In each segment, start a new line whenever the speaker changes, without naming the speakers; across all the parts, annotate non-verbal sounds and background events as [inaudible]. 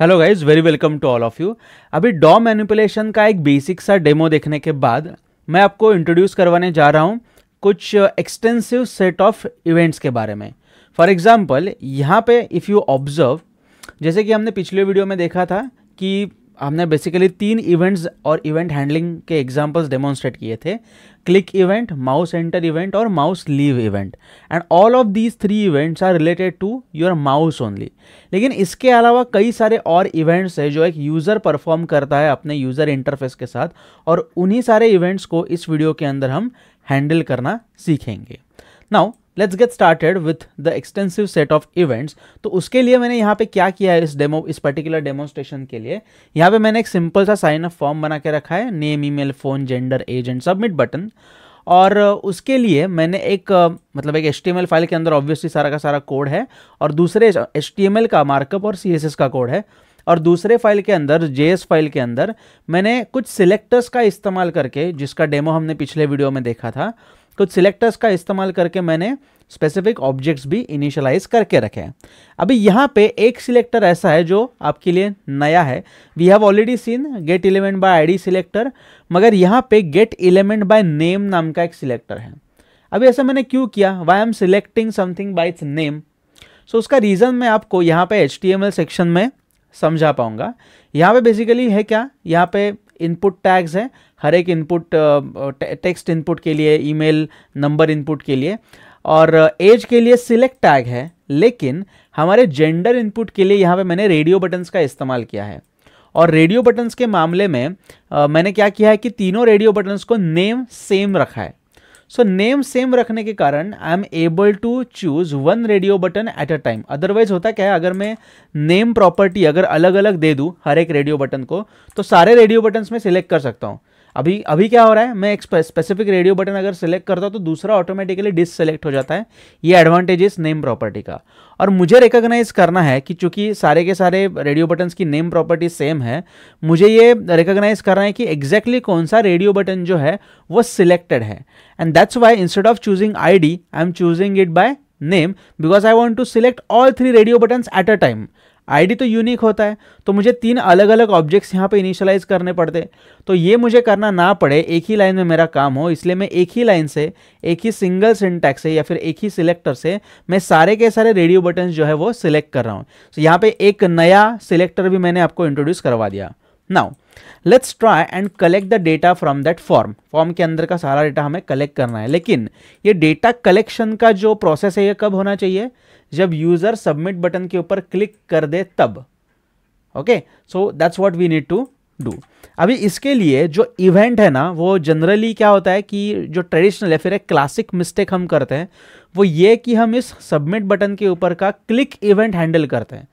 Hello guys very welcome to all of you अभी DOM manipulation का एक basic सा डेमो देखने के बाद मैं आपको इंट्रोड्यूस करवाने जा रहा हूँ कुछ एक्सटेंसिव सेट ऑफ इवेंट्स के बारे में फॉर एग्जाम्पल यहाँ पे इफ़ यू ऑब्जर्व जैसे कि हमने पिछले वीडियो में देखा था कि हमने बेसिकली तीन इवेंट्स और इवेंट हैंडलिंग के एग्जांपल्स डेमोन्स्ट्रेट किए थे click event mouse enter event और mouse leave event and all of these three events are related to your mouse only लेकिन इसके अलावा कई सारे और इवेंट्स है जो एक यूज़र परफॉर्म करता है अपने यूज़र इंटरफेस के साथ और उन्हीं सारे इवेंट्स को इस वीडियो के अंदर हम हैंडल करना सीखेंगे now let's get started with the extensive set of events तो उसके लिए मैंने यहाँ पे क्या किया है इस डेमो इस पर्टिकुलर डेमोन्स्ट्रेशन के लिए यहाँ पे मैंने एक सिंपल सा साइन अप फॉर्म बना के रखा है name email phone gender age and submit button और uh, उसके लिए मैंने एक uh, मतलब एक एच फाइल के अंदर ऑब्वियसली सारा का सारा कोड है और दूसरे एच का मार्कअप और सी का कोड है और दूसरे फाइल के अंदर जे फाइल के अंदर मैंने कुछ सिलेक्टर्स का इस्तेमाल करके जिसका डेमो हमने पिछले वीडियो में देखा था कुछ तो सिलेक्टर्स का इस्तेमाल करके मैंने स्पेसिफिक ऑब्जेक्ट्स भी इनिशलाइज करके रखे हैं अभी यहाँ पे एक सिलेक्टर ऐसा है जो आपके लिए नया है we have already seen get element by ID selector मगर यहाँ पे गेट इलेमेंट बाय नेम नाम का एक सिलेक्टर है अभी ऐसा मैंने क्यों किया why am selecting something by its name so उसका रीज़न मैं आपको यहाँ पे एच सेक्शन में समझा पाऊँगा यहाँ पे बेसिकली है क्या यहाँ पे इनपुट टैग्स हैं हर एक इनपुट टेक्स्ट इनपुट के लिए ईमेल नंबर इनपुट के लिए और एज के लिए सिलेक्ट टैग है लेकिन हमारे जेंडर इनपुट के लिए यहाँ पे मैंने रेडियो बटन्स का इस्तेमाल किया है और रेडियो बटन्स के मामले में आ, मैंने क्या किया है कि तीनों रेडियो बटन्स को नेम सेम रखा है सो नेम सेम रखने के कारण I am able to choose one radio button at a time otherwise होता क्या है अगर मैं नेम प्रॉपर्टी अगर अलग अलग दे दूँ हर एक रेडियो बटन को तो सारे रेडियो बटन में सिलेक्ट कर सकता हूँ अभी अभी क्या हो रहा है मैं एक स्पेसिफिक रेडियो बटन अगर सिलेक्ट करता हूँ तो दूसरा ऑटोमेटिकली डिस हो जाता है ये एडवांटेजेस नेम प्रॉपर्टी का और मुझे रिकोगनाइज करना है कि चूंकि सारे के सारे रेडियो बटन्स की नेम प्रॉपर्टी सेम है मुझे ये रिकोगनाइज करना है कि एग्जैक्टली exactly कौन सा रेडियो बटन जो है वो सिलेक्टेड है and that's why instead of choosing I D I am choosing it by name because I want to select all three radio button at a time ID तो unique होता है तो मुझे तीन अलग अलग ऑब्जेक्ट्स यहाँ पे इनिशियलाइज करने पड़ते तो ये मुझे करना ना पड़े एक ही लाइन में मेरा काम हो इसलिए मैं एक ही लाइन से एक ही सिंगल सिंटैक्स से या फिर एक ही सिलेक्टर से मैं सारे के सारे रेडियो बटन जो है वो सिलेक्ट कर रहा हूँ तो यहाँ पे एक नया सिलेक्टर भी मैंने आपको इंट्रोड्यूस करवा दिया now let's try and collect the data from that form form के अंदर का सारा डेटा हमें कलेक्ट करना है लेकिन ये डेटा कलेक्शन का जो प्रोसेस है ये कब होना चाहिए जब यूज़र सबमिट बटन के ऊपर क्लिक कर दे तब okay so that's what we need to do अभी इसके लिए जो इवेंट है ना वो जनरली क्या होता है कि जो ट्रेडिशनल है फिर एक क्लासिक मिस्टेक हम करते हैं वो ये कि हम इस सबमिट बटन के ऊपर का क्लिक इवेंट हैंडल करते हैं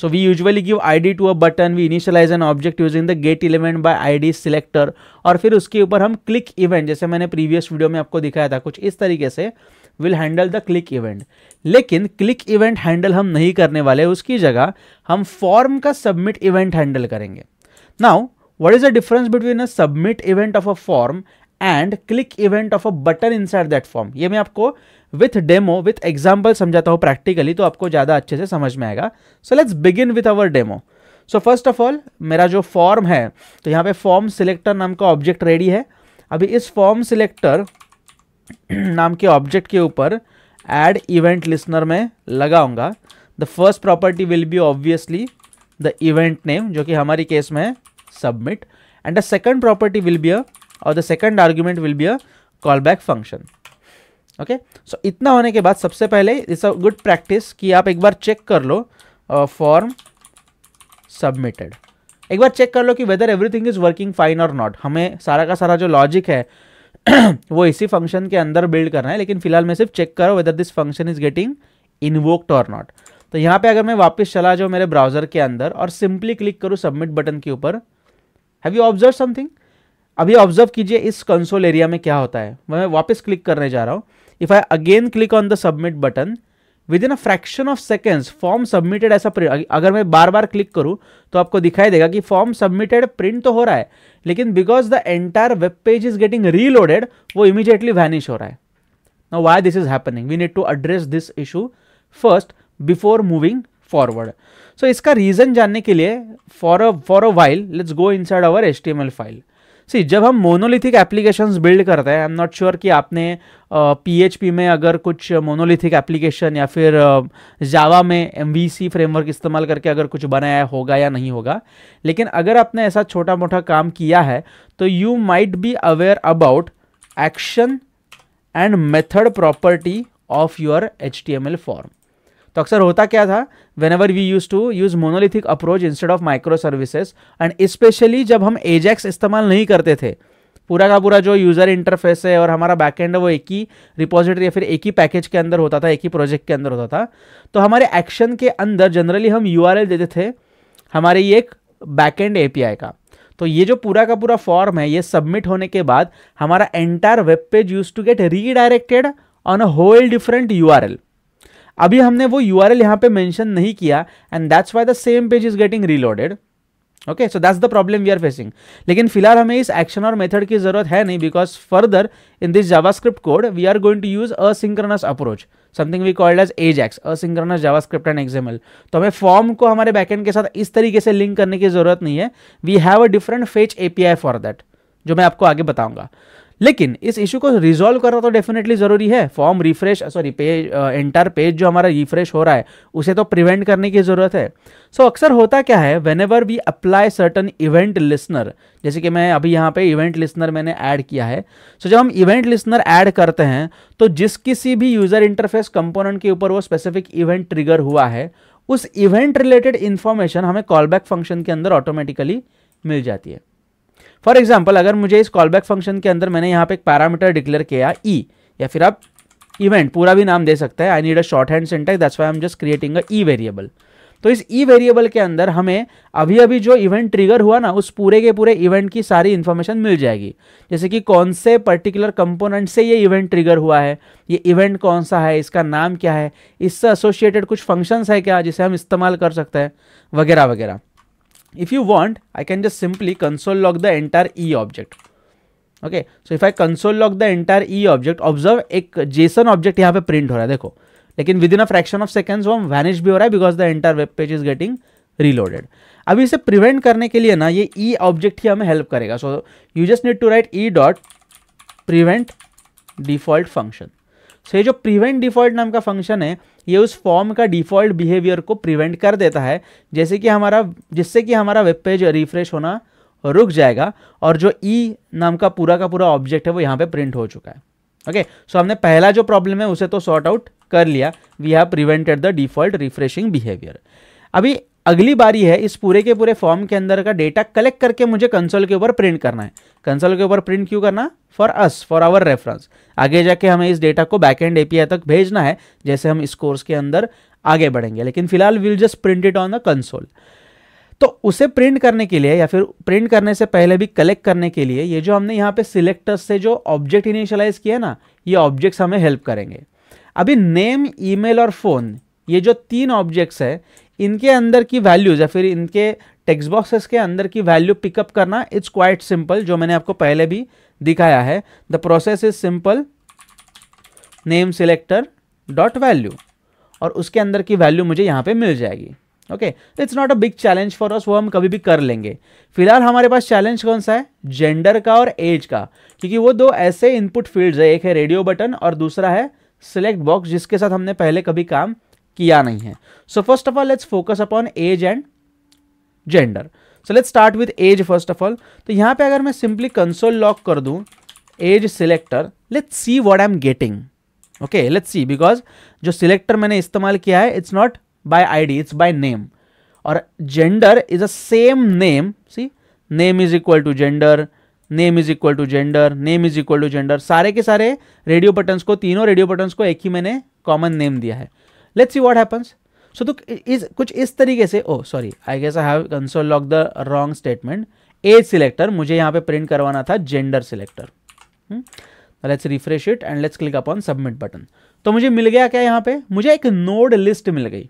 so we usually give ID to a button we initialize an object using the get element by ID selector और फिर उसके ऊपर हम क्लिक इवेंट जैसे मैंने प्रीवियस वीडियो में आपको दिखाया था कुछ इस तरीके से will handle the click event लेकिन क्लिक इवेंट हैंडल हम नहीं करने वाले उसकी जगह हम फॉर्म का सबमिट इवेंट हैंडल करेंगे now what is the difference between a submit event of a form and click event of a button inside that form ये मैं आपको विथ डेमो विथ एग्जाम्पल समझाता हूँ प्रैक्टिकली तो आपको ज़्यादा अच्छे से समझ में आएगा so let's begin with our demo so first of all मेरा जो फॉर्म है तो यहाँ पे फॉर्म सिलेक्टर नाम का ऑब्जेक्ट रेडी है अभी इस फॉर्म सिलेक्टर [clears throat] नाम के ऑब्जेक्ट के ऊपर एड इवेंट लिसनर में लगाऊंगा the first property will be obviously the event name जो कि हमारी केस में है submit and the second property will be a और the second argument will be a call back function okay so इतना होने के बाद सबसे पहले इट्स अ गुड प्रैक्टिस कि आप एक बार चेक कर लो फॉर्म सबमिटेड एक बार चेक कर लो कि whether everything is working fine और नॉट हमें सारा का सारा जो लॉजिक है [clears throat] वो इसी फंक्शन के अंदर बिल्ड करना है लेकिन फिलहाल मैं सिर्फ चेक कर रहा हूँ whether this function is getting invoked और नॉट तो यहाँ पे अगर मैं वापस चला जाऊँ मेरे ब्राउजर के अंदर और सिंपली क्लिक करूँ सबमिट बटन के ऊपर हैव यू ऑब्जर्व समथिंग अभी ऑब्जर्व कीजिए इस कंसोल एरिया में क्या होता है मैं वापस क्लिक करने जा रहा हूँ if I again click on the submit button within a fraction of seconds form submitted ऐसा प्रिंट अगर मैं बार बार क्लिक करूँ तो आपको दिखाई देगा कि फॉर्म सबमिटेड प्रिंट तो हो रहा है लेकिन because the entire web page is getting reloaded वो इमीजिएटली वैनिश हो रहा है ना why this is happening we need to address this issue first before moving forward so इसका रीजन जानने के लिए for a for a while let's go inside M L file see जब हम मोनोलिथिक एप्लीकेशंस बिल्ड करते हैं I am not sure कि आपने पीएचपी uh, में अगर कुछ मोनोलिथिक एप्लीकेशन या फिर जावा uh, में एम फ्रेमवर्क इस्तेमाल करके अगर कुछ बनाया होगा या नहीं होगा लेकिन अगर आपने ऐसा छोटा मोटा काम किया है तो you might be aware about action and method property of your H form तो अक्सर होता क्या था whenever we use to use monolithic approach instead of micro services and specially जब हम एजैक्स इस्तेमाल नहीं करते थे पूरा का पूरा जो यूज़र इंटरफेस है और हमारा बैकएंड है वो एक ही रिपोजिटरी या फिर एक ही पैकेज के अंदर होता था एक ही प्रोजेक्ट के अंदर होता था तो हमारे एक्शन के अंदर जनरली हम यू देते थे हमारे ये एक बैकएंड ए का तो ये जो पूरा का पूरा फॉर्म है ये सबमिट होने के बाद हमारा entire web page use to get redirected on a whole different U अभी हमने वो यू आर एल यहाँ पे मैंशन नहीं किया and that's why the same page is getting reloaded okay so that's the problem we are facing लेकिन फिलहाल हमें इस एक्शन और मेथड की जरूरत है नहीं because further in this JavaScript code we are going to use asynchronous approach something we called AJAX asynchronous JavaScript and XML तो हमें फॉर्म को हमारे बैकेंड के साथ इस तरीके से लिंक करने की जरूरत नहीं है we have a different fetch A P I for that जो मैं आपको आगे बताऊंगा लेकिन इस इशू को रिजोल्व करना तो डेफिनेटली ज़रूरी है form refresh sorry page entire page जो हमारा रिफ्रेश हो रहा है उसे तो प्रिवेंट करने की ज़रूरत है सो so, अक्सर होता क्या है whenever we apply certain event listener जैसे कि मैं अभी यहाँ पे इवेंट लिसनर मैंने ऐड किया है सो so, जब हम इवेंट लिसनर ऐड करते हैं तो जिस किसी भी यूज़र इंटरफेस कंपोनेंट के ऊपर वो स्पेसिफिक इवेंट ट्रिगर हुआ है उस इवेंट रिलेटेड इन्फॉर्मेशन हमें कॉल बैक फंक्शन के अंदर ऑटोमेटिकली मिल जाती है फॉर एग्जाम्पल अगर मुझे इस कॉल बैक फंक्शन के अंदर मैंने यहाँ पे एक पैरामीटर डिक्लेयर किया ई e, या फिर आप इवेंट पूरा भी नाम दे सकते हैं I need a short hand syntax that's why I'm just creating a E variable तो इस ई e वेरिएबल के अंदर हमें अभी अभी जो इवेंट ट्रिगर हुआ ना उस पूरे के पूरे इवेंट की सारी इन्फॉर्मेशन मिल जाएगी जैसे कि कौन से पर्टिकुलर कंपोनेंट से ये इवेंट ट्रिगर हुआ है ये इवेंट कौन सा है इसका नाम क्या है इससे एसोसिएटेड कुछ फंक्शंस है क्या जिसे हम इस्तेमाल कर सकते हैं वगैरह वगैरह if you want i can just simply console log the entire e object okay so if i console log the entire e object observe ek json object yahan pe print ho raha hai dekho lekin within a fraction of seconds wo vanish bhi ho raha hai because the entire web page is getting reloaded getting reloaded अभी इसे prevent करने के लिए ना ये ई e object ही हमें help करेगा so you just need to write E dot prevent default function so ये जो प्रिवेंट डिफॉल्ट नाम का फंक्शन है ये उस फॉर्म का डिफ़ॉल्ट बिहेवियर को प्रिवेंट कर देता है जैसे कि हमारा जिससे कि हमारा वेब पेज रिफ्रेश होना रुक जाएगा और जो ई e नाम का पूरा का पूरा ऑब्जेक्ट है वो यहाँ पे प्रिंट हो चुका है ओके okay, सो so हमने पहला जो प्रॉब्लम है उसे तो सॉर्ट आउट कर लिया we have prevented the default refreshing behaviour अभी अगली बारी है इस पूरे के पूरे फॉर्म के अंदर का डेटा कलेक्ट करके मुझे कंसोल के ऊपर प्रिंट करना है कंसोल के ऊपर प्रिंट क्यों करना for us for our reference आगे जाके हमें इस डेटा को बैक एंड एपीआई तक भेजना है जैसे हम इस कोर्स के अंदर आगे बढ़ेंगे लेकिन फिलहाल will just print it on the console तो उसे प्रिंट करने के लिए या फिर प्रिंट करने से पहले भी कलेक्ट करने के लिए ये जो हमने यहाँ पे सिलेक्टर्स से जो ऑब्जेक्ट इनिशियलाइज किया ना ये ऑब्जेक्ट्स हमें हेल्प करेंगे अभी नेम ईमेल और फ़ोन ये जो तीन ऑब्जेक्ट्स है इनके अंदर की वैल्यूज़ या फिर इनके टेक्स्ट बॉक्सेस के अंदर की वैल्यू पिकअप करना इट्स क्वाइट सिंपल जो मैंने आपको पहले भी दिखाया है the process is simple name selector dot value और उसके अंदर की वैल्यू मुझे यहाँ पे मिल जाएगी okay it's not a big challenge for us वो हम कभी भी कर लेंगे फिलहाल हमारे पास चैलेंज कौन सा है जेंडर का और एज का क्योंकि वो दो ऐसे इनपुट फील्ड्स है एक है रेडियो बटन और दूसरा है सिलेक्ट बॉक्स जिसके साथ हमने पहले कभी काम किया नहीं है so first of all let's focus upon age and gender so let start with age first of all तो यहाँ पे अगर मैं सिंपली कंसोल लॉक कर दूँ age selector let see what I am getting okay let see because जो selector मैंने इस्तेमाल किया है it's not by ID it's by name और gender is a same name see name is equal to gender name is equal to gender name is equal to gender सारे के सारे radio buttons को तीनों रेडियो बटन्स को एक ही मैंने common name दिया है let's see what happens so तो इस कुछ इस तरीके से oh sorry I guess I have console log the wrong statement age selector मुझे यहाँ पे प्रिंट करवाना था gender selector let's refresh it and let's click upon submit button तो मुझे मिल गया क्या यहाँ पे मुझे एक नोड लिस्ट मिल गई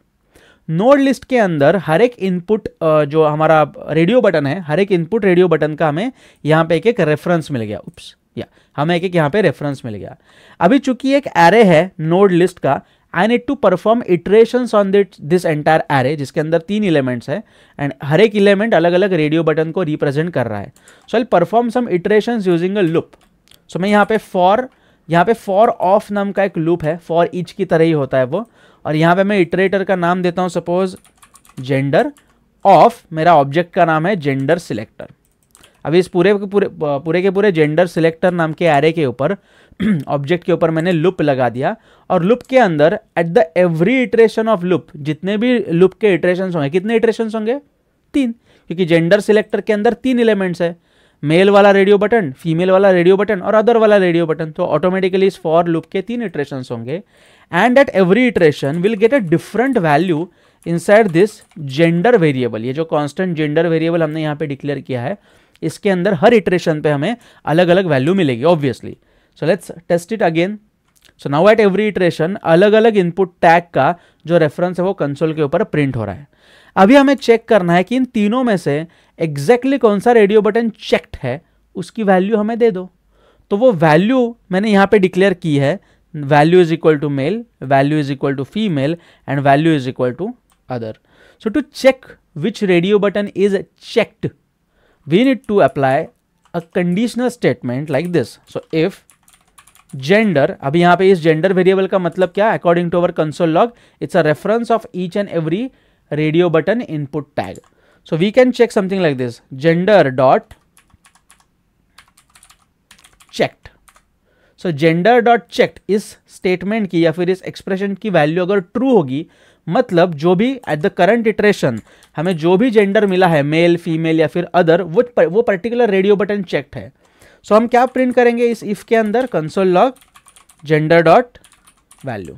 नोड लिस्ट के अंदर हर एक इनपुट uh, जो हमारा रेडियो बटन है हर एक इनपुट रेडियो बटन का हमें यहाँ पे एक एक रेफरेंस मिल गया उप्स या हमें एक एक यहाँ पे रेफरेंस मिल गया अभी चूंकि एक एरे है नोड लिस्ट का I need to perform iteration on it this entire array जिसके अंदर तीन एलिमेंट्स है एंड हर एक इलेमेंट अलग अलग रेडियो बटन को रिप्रेजेंट कर रहा है so I perform some iteration using a loop so मैं यहाँ पे फॉर यहाँ पे फॉर ऑफ नाम का एक लूप है फॉर इच की तरह ही होता है वो और यहाँ पे मैं इटरेटर का नाम देता हूँ सपोज जेंडर ऑफ मेरा ऑब्जेक्ट का नाम है जेंडर सिलेक्टर अब इस पूरे के पूरे पूरे के पूरे जेंडर सिलेक्टर नाम के एरे के ऊपर ऑब्जेक्ट [clears throat] के ऊपर मैंने लुप लगा दिया और लुप के अंदर at the every iteration of loop जितने भी लुप के इटरेशन होंगे कितने इटरेशन होंगे तीन क्योंकि जेंडर सिलेक्टर के अंदर तीन एलिमेंट्स है मेल वाला रेडियो बटन फीमेल वाला रेडियो बटन और अदर वाला रेडियो बटन तो ऑटोमेटिकली इस फॉर लुप के तीन इटरेशन होंगे and at every iteration will get a different value inside this gender variable ये जो कांस्टेंट जेंडर वेरिएबल हमने यहाँ पे डिक्लेयर किया है इसके अंदर हर इटरेशन पे हमें अलग अलग वैल्यू मिलेगी obviously so let's test it again so now at every iteration अलग अलग इनपुट टैग का जो रेफरेंस है वो कंसोल के ऊपर प्रिंट हो रहा है अभी हमें चेक करना है कि इन तीनों में से एग्जैक्टली exactly कौन सा रेडियो बटन चेक्ड है उसकी वैल्यू हमें दे दो तो वो वैल्यू मैंने यहाँ पे डिक्लेयर की है value is equal to male value is equal to female and value is equal to other so to check which radio button is checked we need to apply a conditional statement like this. So if gender अभी यहाँ पे इस gender variable का मतलब क्या according to our console log it's a reference of each and every radio button input tag so we can check something like this gender dot checked so gender dot checked इस statement की या फिर इस expression की value अगर true होगी मतलब जो भी एट द करंट इटरेशन हमें जो भी जेंडर मिला है मेल फीमेल या फिर अदर वो वो पर्टिकुलर रेडियो बटन चेक्ड है सो so, हम क्या प्रिंट करेंगे इस इफ के अंदर console log gender dot value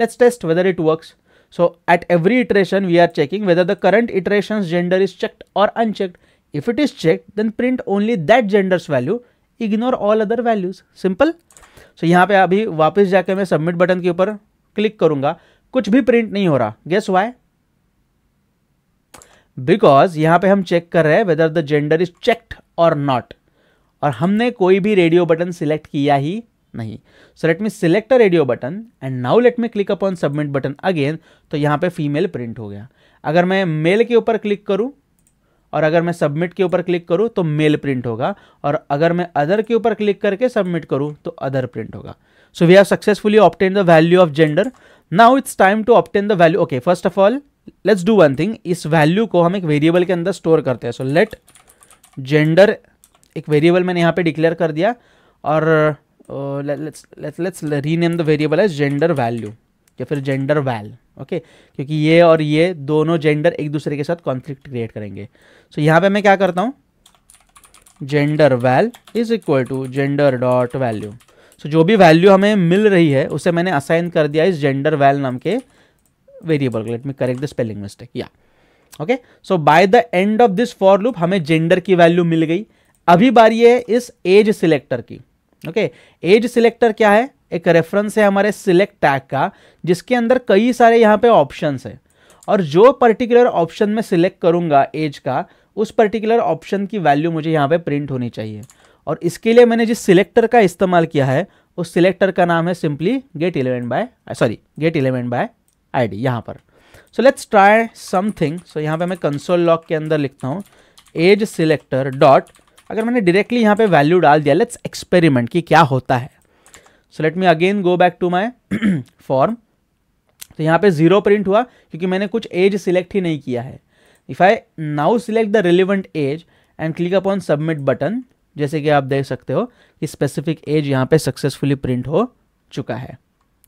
let's test whether it works so at every iteration we are checking whether the current iteration gender is checked और unchecked if it is checked then print only that gender's value ignore all other values simple so यहाँ पे अभी वापस जाके मैं submit button के ऊपर click करूंगा कुछ भी प्रिंट नहीं हो रहा गेस वाई बिकॉज यहां पे हम चेक कर रहे हैं whether the gender is checked और नॉट और हमने कोई भी रेडियो बटन सिलेक्ट किया ही नहीं so let me select a radio button and now let me click upon submit button again तो यहां पे फीमेल प्रिंट हो गया अगर मैं मेल के ऊपर क्लिक करूं और अगर मैं सबमिट के ऊपर क्लिक करूं तो मेल प्रिंट होगा और अगर मैं अदर के ऊपर क्लिक करके सबमिट करूं तो अदर प्रिंट होगा so we have successfully obtain the value of gender now it's time to obtain the value okay first of all let's do one thing इस वैल्यू को हम एक वेरिएबल के अंदर स्टोर करते हैं सो लेट जेंडर एक वेरिएबल मैंने यहाँ पे डिक्लेयर कर दिया और let's let's let's rename the variable as gender value या फिर जेंडर वैल ओके क्योंकि ये और ये दोनों जेंडर एक दूसरे के साथ कॉन्फ्लिक्ट क्रिएट करेंगे सो so, यहाँ पे मैं क्या करता हूँ gender val is equal to gender dot value so तो जो भी वैल्यू हमें मिल रही है उसे मैंने असाइन कर दिया इस जेंडर वैल नाम के वेरिएबल को let me correct the spelling mistake या okay so by the end of this for loop हमें जेंडर की वैल्यू मिल गई अभी बारी है इस एज सिलेक्टर की ओके एज सिलेक्टर क्या है एक रेफरेंस है हमारे सिलेक्ट टैग का जिसके अंदर कई सारे यहाँ पे ऑप्शन है और जो पर्टिकुलर ऑप्शन में सिलेक्ट करूंगा एज का उस पर्टिकुलर ऑप्शन की वैल्यू मुझे यहाँ पे प्रिंट होनी चाहिए और इसके लिए मैंने जिस सिलेक्टर का इस्तेमाल किया है उस सिलेक्टर का नाम है simply get element by sorry get element by I D यहाँ पर so let's try something so यहाँ पे मैं कंसोल लॉक के अंदर लिखता हूँ एज सिलेक्टर डॉट अगर मैंने डायरेक्टली यहाँ पे वैल्यू डाल दिया लेट्स एक्सपेरिमेंट कि क्या होता है so let me again go back to my form तो यहाँ पे जीरो प्रिंट हुआ क्योंकि मैंने कुछ एज सिलेक्ट ही नहीं किया है if I now select the relevant age and click upon submit button जैसे कि आप देख सकते हो कि स्पेसिफिक एज यहाँ पे सक्सेसफुली प्रिंट हो चुका है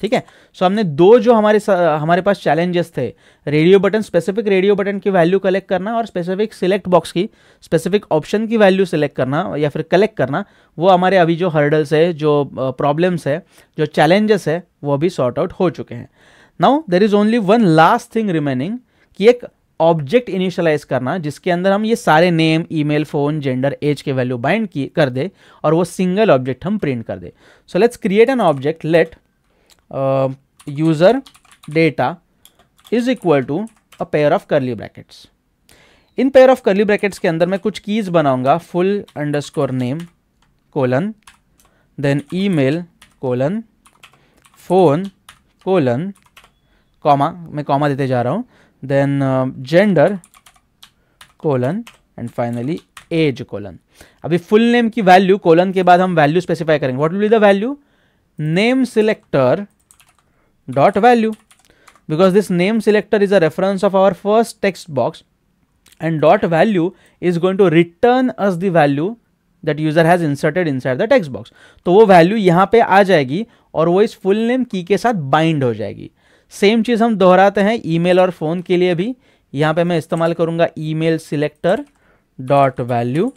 ठीक है सो हमने दो जो हमारे हमारे पास चैलेंजेस थे radio button specific radio button की वैल्यू कलेक्ट करना और स्पेसिफिक सिलेक्ट बॉक्स की स्पेसिफिक ऑप्शन की वैल्यू सिलेक्ट करना या फिर कलेक्ट करना वो हमारे अभी जो हर्डल्स है जो प्रॉब्लम्स है जो चैलेंजेस है वो अभी सॉर्ट आउट हो चुके हैं now there is only one last thing remaining कि एक ऑब्जेक्ट इनिशियलाइज करना जिसके अंदर हम ये सारे name email phone gender age के वैल्यू बाइंड की कर दे और वो सिंगल ऑब्जेक्ट हम प्रिंट कर दे so let's create an object let user data is equal to a pair of curly brackets in pair of curly brackets के अंदर मैं कुछ कीज़ बनाऊंगा full underscore name colon then email colon phone colon comma मैं comma देते जा रहा हूँ then uh, gender colon and finally age colon अभी फुल नेम की वैल्यू कोलन के बाद हम वैल्यू स्पेसिफाई करेंगे what will be the value name selector dot value because this name selector is a reference of our first text box and dot value is going to return us the value that user has inserted inside the text box तो वो value यहाँ पे आ जाएगी और वो इस full name key के साथ bind हो जाएगी सेम चीज़ हम दोहराते हैं ईमेल और फ़ोन के लिए भी यहाँ पे मैं इस्तेमाल करूँगा email selector dot value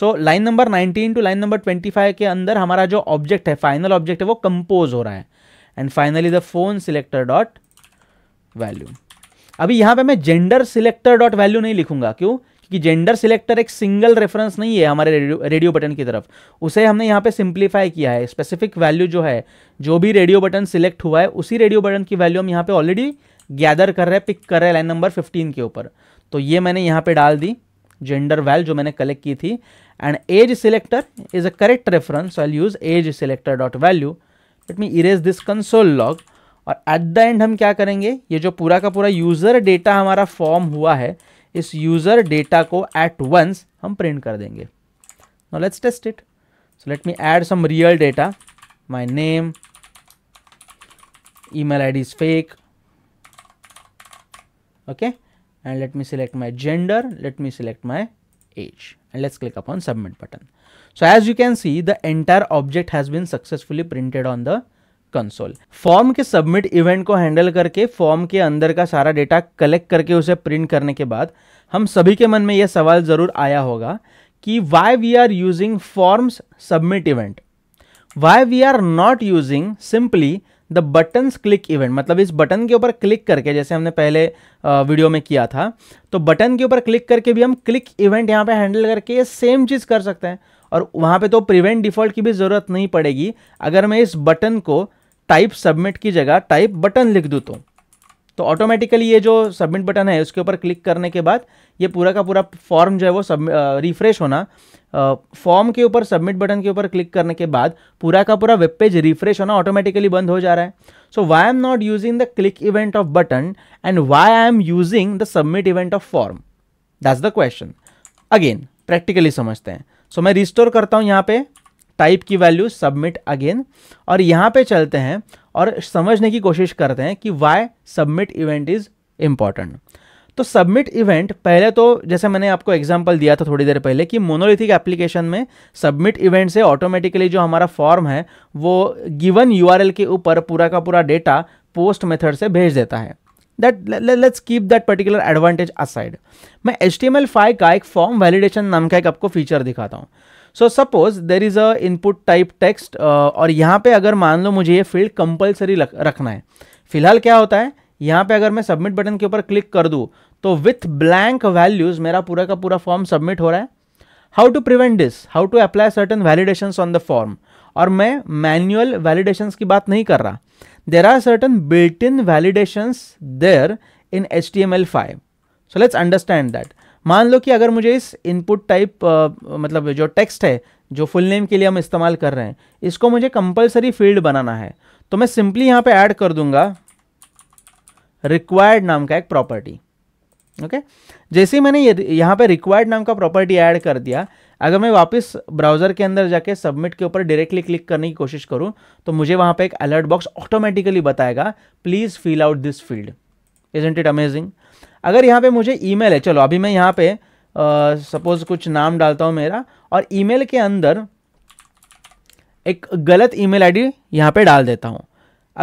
so line number 19 to line number 25 के अंदर हमारा जो ऑब्जेक्ट है फाइनल ऑब्जेक्ट है वो कंपोज हो रहा है and finally the phone selector dot value अभी यहाँ पे मैं जेंडर सिलेक्टर डॉट वैल्यू नहीं लिखूंगा क्यों कि जेंडर सिलेक्टर एक सिंगल रेफरेंस नहीं है हमारे रेडियो बटन की तरफ उसे हमने यहाँ पे सिंप्लीफाई किया है स्पेसिफिक वैल्यू जो है जो भी रेडियो बटन सिलेक्ट हुआ है उसी रेडियो बटन की वैल्यू हम यहाँ पे ऑलरेडी गैदर कर रहे हैं पिक कर रहे हैं लाइन नंबर फिफ्टीन के ऊपर तो ये मैंने यहाँ पे डाल दी जेंडर वैल जो मैंने कलेक्ट की थी and age selector is a correct reference I use age selector dot value let me erase this console log और एट द एंड हम क्या करेंगे ये जो पूरा का पूरा यूज़र डेटा हमारा फॉर्म हुआ है इस यूजर डेटा को एट वंस हम प्रिंट कर देंगे no let's test it so let me add some real data my name email ID is fake okay and let me select my gender let me select my age and let's click upon submit button so as you can see the entire object has been successfully printed on the console form के submit event को handle करके form के अंदर का सारा data collect करके उसे print करने के बाद हम सभी के मन में यह सवाल ज़रूर आया होगा कि why we are using forms submit event why we are not using simply the buttons click event मतलब इस बटन के ऊपर क्लिक करके जैसे हमने पहले वीडियो में किया था तो बटन के ऊपर क्लिक करके भी हम क्लिक इवेंट यहाँ पे हैंडल करके ये सेम चीज़ कर सकते हैं और वहाँ पे तो प्रिवेंट डिफॉल्ट की भी ज़रूरत नहीं पड़ेगी अगर मैं इस बटन को टाइप सबमिट की जगह टाइप बटन लिख दूँ तो तो ऑटोमेटिकली ये जो सबमिट बटन है उसके ऊपर क्लिक करने के बाद ये पूरा का पूरा फॉर्म जो है वो सब रिफ्रेश होना फॉर्म के ऊपर सबमिट बटन के ऊपर क्लिक करने के बाद पूरा का पूरा वेब पेज रिफ्रेश होना ऑटोमेटिकली बंद हो जा रहा है so why am not using the click event of button and why I am using the submit event of form that's the question again practically समझते हैं सो so, मैं रिस्टोर करता हूँ यहाँ पे टाइप की वैल्यू सबमिट अगेन और यहाँ पे चलते हैं और समझने की कोशिश करते हैं कि why submit event is important तो सबमिट इवेंट पहले तो जैसे मैंने आपको एग्जांपल दिया था थोड़ी देर पहले कि मोनोलिथिक एप्लीकेशन में सबमिट इवेंट से ऑटोमेटिकली जो हमारा फॉर्म है वो गिवन यूआरएल के ऊपर पूरा का पूरा डेटा पोस्ट मेथड से भेज देता है that let's keep that particular advantage aside मैं H T M L five का एक फॉर्म वैलिडेशन नाम का एक आपको फीचर दिखाता हूँ so suppose there is a input type text और यहाँ पे अगर मान लो मुझे ये फील्ड कंपलसरी रखना है फिलहाल क्या होता है यहाँ पे अगर मैं सबमिट बटन के ऊपर क्लिक कर दूँ तो विथ ब्लैंक वैल्यूज़ मेरा पूरा का पूरा फॉर्म सबमिट हो रहा है how to prevent this how to apply certain validation on the form और मैं मैनुअल वैलिडेशन की बात नहीं कर रहा there are certain built in validation there in H T M L five so let's understand that मान लो कि अगर मुझे इस इनपुट टाइप मतलब जो टेक्स्ट है जो फुल नेम के लिए हम इस्तेमाल कर रहे हैं इसको मुझे कंपलसरी फील्ड बनाना है तो मैं सिंपली यहां पे ऐड कर दूंगा रिक्वायर्ड नाम का एक प्रॉपर्टी ओके जैसे ही मैंने ये यहाँ पे रिक्वायर्ड नाम का प्रॉपर्टी ऐड कर दिया अगर मैं वापस ब्राउज़र के अंदर जाके सबमिट के ऊपर डायरेक्टली क्लिक करने की कोशिश करूं तो मुझे वहां पर एक अलर्ट बॉक्स ऑटोमेटिकली बताएगा please fill out this field is it amazing अगर यहाँ पे मुझे ईमेल है चलो अभी मैं यहाँ पे सपोज़ कुछ नाम डालता हूँ मेरा और ईमेल के अंदर एक गलत ईमेल आईडी यहाँ पर डाल देता हूँ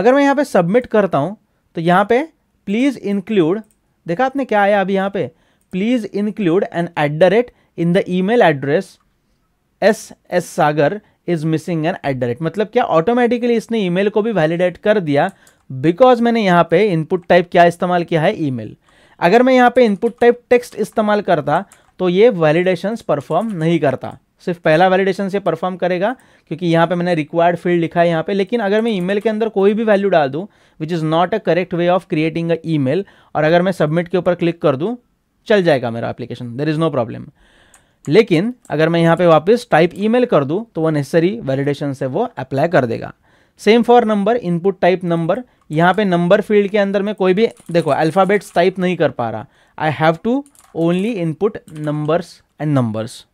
अगर मैं यहाँ पे सबमिट करता हूँ तो यहाँ पे प्लीज़ इंक्लूड देखा आपने क्या आया अभी यहाँ पे please include an at the rate in the mail address S S Sagar is missing an at the rate मतलब क्या ऑटोमेटिकली इसने ईमेल को भी वैलिडेट कर दिया बिकॉज मैंने यहाँ पे इनपुट टाइप क्या इस्तेमाल किया है ईमेल अगर मैं यहाँ पे इनपुट टाइप टेक्स्ट इस्तेमाल करता तो ये वैलिडेशंस परफॉर्म नहीं करता सिर्फ पहला वैलिडेशन से परफॉर्म करेगा क्योंकि यहाँ पे मैंने रिक्वायर्ड फील्ड लिखा है यहाँ पे लेकिन अगर मैं ईमेल के अंदर कोई भी वैल्यू डाल दूँ which is not a correct way of creating a email और अगर मैं सबमिट के ऊपर क्लिक कर दूँ चल जाएगा मेरा application there is no problem लेकिन अगर मैं यहाँ पे वापस टाइप ई कर दूँ तो वो नेसेसरी वैलिडेशन से वो अप्लाई कर देगा same for number input type number यहाँ पे नंबर फील्ड के अंदर में कोई भी देखो अल्फ़ाबेट्स टाइप नहीं कर पा रहा I have to only input numbers and numbers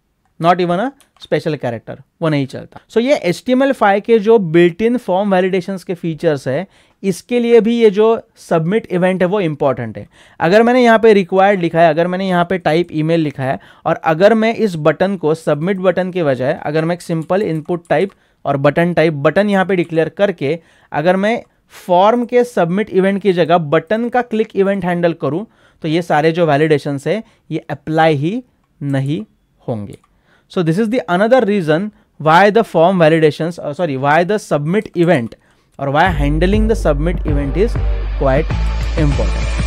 not even a special character वो नहीं चलता सो so, ये S T M L five के जो बिल्ट इन फॉर्म वैलिडेशन के फीचर्स है इसके लिए भी ये जो सबमिट इवेंट है वो इंपॉर्टेंट है अगर मैंने यहाँ पे रिक्वायर्ड लिखा है अगर मैंने यहाँ पे टाइप ईमेल लिखा है और अगर मैं इस बटन को सबमिट बटन के बजाय अगर मैं एक सिंपल इनपुट टाइप और बटन टाइप बटन यहाँ पे डिक्लेयर करके अगर मैं फॉर्म के सबमिट इवेंट की जगह बटन का क्लिक इवेंट हैंडल करूं तो ये सारे जो वैलिडेशन है ये अप्लाई ही नहीं होंगे so this is the another reason why the form validation sorry why the submit event और why handling the submit event is quite important